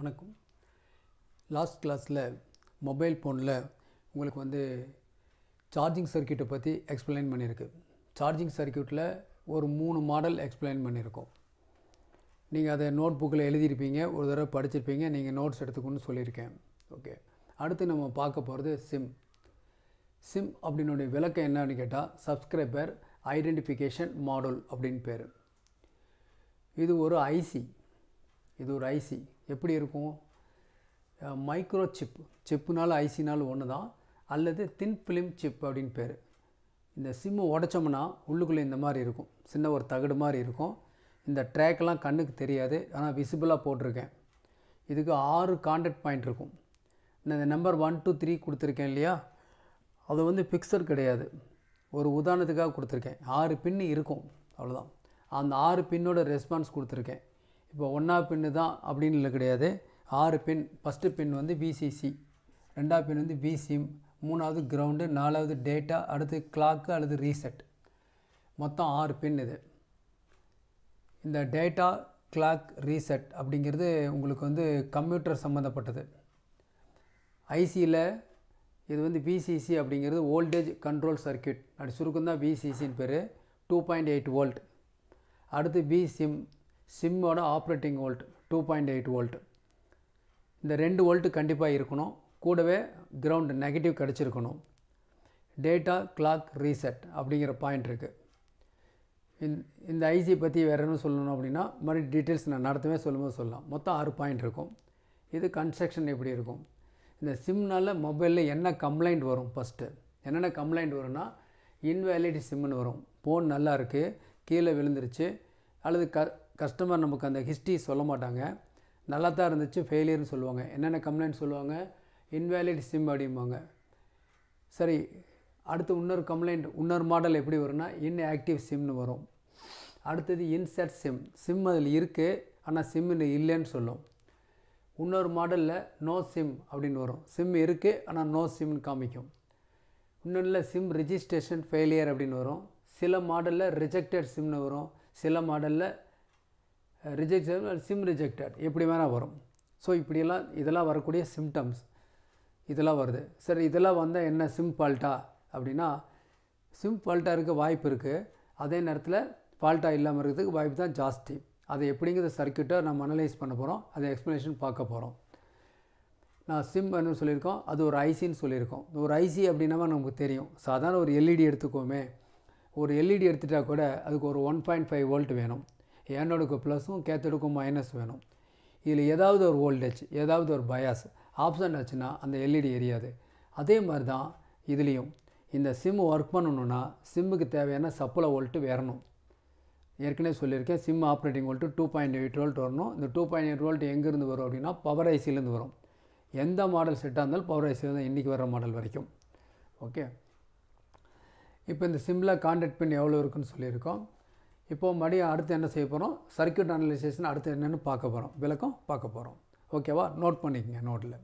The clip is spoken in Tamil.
வணக்கம் லாஸ்ட் கிளாஸில் மொபைல் ஃபோனில் உங்களுக்கு வந்து சார்ஜிங் சர்க்கியூட்டை பற்றி எக்ஸ்பிளைன் பண்ணியிருக்கு சார்ஜிங் சர்க்கியூட்டில் ஒரு மூணு மாடல் எக்ஸ்பிளைன் பண்ணியிருக்கோம் நீங்கள் அதை நோட் புக்கில் எழுதியிருப்பீங்க ஒரு தடவை படிச்சிருப்பீங்க நீங்கள் நோட்ஸ் எடுத்துக்கணும்னு சொல்லியிருக்கேன் ஓகே அடுத்து நம்ம பார்க்க போகிறது சிம் சிம் அப்படின்னுடைய விளக்கம் என்னன்னு கேட்டால் சப்ஸ்கிரைபர் ஐடென்டிஃபிகேஷன் மாடல் அப்படின்னு பேர் இது ஒரு ஐசி இது ஒரு ஐசி எப்படி இருக்கும் மைக்ரோ சிப் சிப்புனாலும் ஐசினாலும் ஒன்று தான் அல்லது தின் ஃபிலிம் சிப் அப்படின்னு பேர் இந்த சிம்மு உடச்சோம்னா உள்ளுக்குள்ளே இந்த மாதிரி இருக்கும் சின்ன ஒரு தகடு மாதிரி இருக்கும் இந்த ட்ராக்லாம் கண்ணுக்கு தெரியாது ஆனால் விசிபிளாக போட்டிருக்கேன் இதுக்கு ஆறு கான்டாக்ட் பாயிண்ட் இருக்கும் இந்த நம்பர் ஒன் டூ த்ரீ கொடுத்துருக்கேன் இல்லையா அது வந்து ஃபிக்ஸட் கிடையாது ஒரு உதாரணத்துக்காக கொடுத்துருக்கேன் ஆறு பின்னு இருக்கும் அவ்வளோதான் அந்த ஆறு பின்னோட ரெஸ்பான்ஸ் கொடுத்துருக்கேன் இப்போ ஒன்றா பின்னு தான் அப்படின்னு கிடையாது ஆறு பின் ஃபஸ்ட்டு பின் வந்து விசிசி ரெண்டாவது பின் வந்து விசிம் மூணாவது கிரவுண்டு நாலாவது டேட்டா அடுத்து கிளாக்கு அல்லது ரீசெட் மொத்தம் ஆறு பின் இது இந்த டேட்டா கிளாக் ரீசெட் அப்படிங்கிறது உங்களுக்கு வந்து கம்ப்யூட்டர் சம்மந்தப்பட்டது ஐசியில் இது வந்து விசிசி அப்படிங்கிறது ஓல்டேஜ் கண்ட்ரோல் சர்க்கியூட் அப்படி சுருக்கம் தான் விசிசின்னு பேர் டூ பாயிண்ட் எயிட் வோல்ட் அடுத்து விசிம் சிம்மோட operating volt two point eight volt இந்த ரெண்டு வோல்ட்டு கண்டிப்பாக இருக்கணும் கூடவே கிரவுண்டு நெகட்டிவ் கிடச்சிருக்கணும் டேட்டா கிளாக் ரீசெட் அப்படிங்கிற பாயிண்ட் இருக்குது இந்த ஐசி பற்றி வேறு என்ன சொல்லணும் அப்படின்னா மறுபடியும் டீட்டெயில்ஸ் நான் நடத்தவே சொல்லும்போது சொல்லலாம் மொத்தம் ஆறு பாயிண்ட் இருக்கும் இது கன்ஸ்ட்ரக்ஷன் எப்படி இருக்கும் இந்த சிம்னால் மொபைலில் என்ன கம்ப்ளைண்ட் வரும் ஃபஸ்ட்டு என்னென்ன கம்ப்ளைண்ட் வரும்னா இன்வேலிட் சிம்னு வரும் ஃபோன் நல்லா இருக்குது கீழே விழுந்துருச்சு அல்லது க கஸ்டமர் நமக்கு அந்த ஹிஸ்ட்ரி சொல்ல மாட்டாங்க நல்லா தான் இருந்துச்சு ஃபெயிலியர்னு சொல்லுவாங்க என்னென்ன கம்ப்ளைண்ட் சொல்லுவாங்க இன்வேலிட் சிம் அப்படிம்பாங்க சரி அடுத்து இன்னொரு கம்ப்ளைண்ட் இன்னொரு மாடல் எப்படி வரும்னா இன் ஆக்டிவ் சிம்னு வரும் அடுத்தது இன்செட் சிம் சிம் அதில் இருக்குது ஆனால் சிம் இல்லைன்னு சொல்லும் இன்னொரு மாடலில் நோ சிம் அப்படின்னு வரும் சிம் இருக்குது ஆனால் நோ சிம்னு காமிக்கும் இன்னொன்றில் சிம் ரிஜிஸ்ட்ரேஷன் ஃபெயிலியர் அப்படின்னு வரும் சில மாடலில் ரிஜெக்டட் சிம்னு வரும் சில மாடலில் ரிஜெக்ட் சிம் ரிஜெக்டட் எப்படி வேணால் வரும் ஸோ இப்படியெல்லாம் இதெல்லாம் வரக்கூடிய சிம்டம்ஸ் இதெல்லாம் வருது சரி இதெல்லாம் வந்தால் என்ன சிம் ஃபால்ட்டா அப்படின்னா சிம் ஃபால்ட்டாக இருக்க வாய்ப்பு இருக்குது அதே நேரத்தில் ஃபால்ட்டாக இல்லாமல் இருக்கிறதுக்கு வாய்ப்பு தான் ஜாஸ்தி அதை எப்படிங்கிற சர்க்கியூட்டை நம்ம அனலைஸ் பண்ண போகிறோம் அதை எக்ஸ்ப்ளனேஷன் பார்க்க போகிறோம் நான் சிம் வேணும்னு சொல்லியிருக்கோம் அது ஒரு ஐசின்னு சொல்லியிருக்கோம் ஒரு ஐசி அப்படின்னா நமக்கு தெரியும் சாதாரண ஒரு எல்இடி e எடுத்துக்கோமே ஒரு எல்இடி e எடுத்துட்டால் கூட அதுக்கு ஒரு ஒன் பாயிண்ட் ஃபைவ் வோல்ட் வேணும் ஏனோடுக்கு ப்ளஸும் கேத்தடுக்கும் மைனஸ் வேணும் இதில் ஏதாவது ஒரு வோல்டேஜ் ஏதாவது ஒரு பயாஸ் ஆப்ஷன் ஆச்சுன்னா அந்த எல்இடி e எரியாது அதே மாதிரி தான் இதுலேயும் இந்த சிம் ஒர்க் பண்ணணுன்னா சிம்முக்கு தேவையான சப்ளை வோல்ட்டு வரணும் ஏற்கனவே சொல்லியிருக்கேன் SIM operating volt two point eight volt வரணும் இந்த டூ பாயிண்ட் எயிட் வோல்ட் எங்கேருந்து வரும் அப்படின்னா பவர் ஐசிலேருந்து வரும் எந்த மாடல் செட்டாக இருந்தாலும் பவர் ஐசியில் தான் இன்றைக்கி வர மாடல் வரைக்கும் ஓகே இப்போ இந்த சிம்மில் கான்டாக்ட் பின் எவ்வளோ இருக்குன்னு சொல்லியிருக்கோம் இப்போ மறுபடியும் அடுத்து என்ன செய்ய போகிறோம் சர்க்கியூட் அனலைசேஷன் அடுத்து என்னென்னு பார்க்க போகிறோம் விளக்கம் பார்க்க போகிறோம் ஓகேவா நோட் பண்ணிக்கங்க நோட்டில்